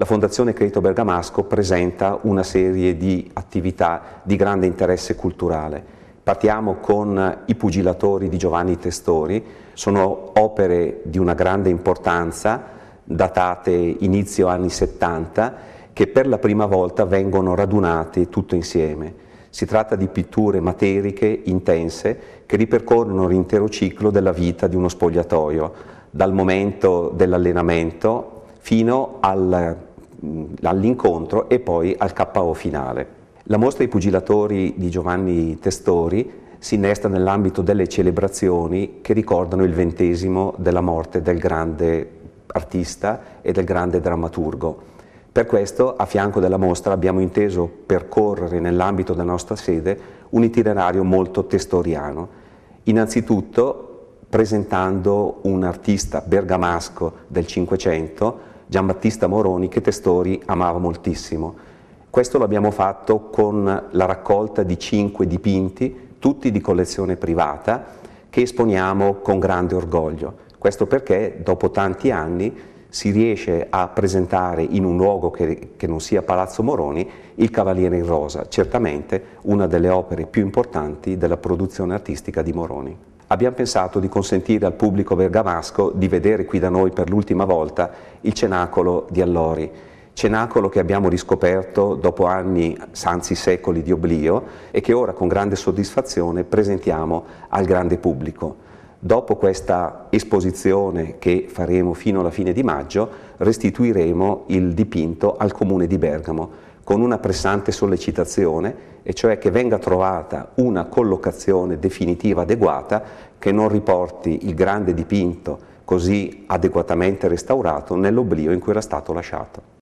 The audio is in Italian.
la Fondazione Credito Bergamasco presenta una serie di attività di grande interesse culturale. Partiamo con I pugilatori di Giovanni Testori, sono opere di una grande importanza, datate inizio anni 70, che per la prima volta vengono radunate tutto insieme. Si tratta di pitture materiche intense che ripercorrono l'intero ciclo della vita di uno spogliatoio, dal momento dell'allenamento fino mm, all'incontro e poi al KO finale. La mostra I pugilatori di Giovanni Testori si innesta nell'ambito delle celebrazioni che ricordano il ventesimo della morte del grande artista e del grande drammaturgo. Per questo, a fianco della mostra, abbiamo inteso percorrere nell'ambito della nostra sede un itinerario molto testoriano. Innanzitutto presentando un artista bergamasco del Cinquecento Giambattista Moroni che Testori amava moltissimo. Questo l'abbiamo fatto con la raccolta di cinque dipinti, tutti di collezione privata, che esponiamo con grande orgoglio. Questo perché dopo tanti anni si riesce a presentare in un luogo che, che, non sia Palazzo Moroni il Cavaliere in Rosa, certamente una delle opere più importanti della produzione artistica di Moroni abbiamo pensato di consentire al pubblico bergamasco di vedere qui da noi per l'ultima volta il cenacolo di Allori, cenacolo che abbiamo riscoperto dopo anni, anzi secoli di oblio e che ora con grande soddisfazione presentiamo al grande pubblico. Dopo questa esposizione che faremo fino alla fine di maggio restituiremo il dipinto al comune di Bergamo con una pressante sollecitazione, e cioè che venga trovata una collocazione definitiva adeguata che non riporti il grande dipinto così adeguatamente restaurato nell'oblio in cui era stato lasciato.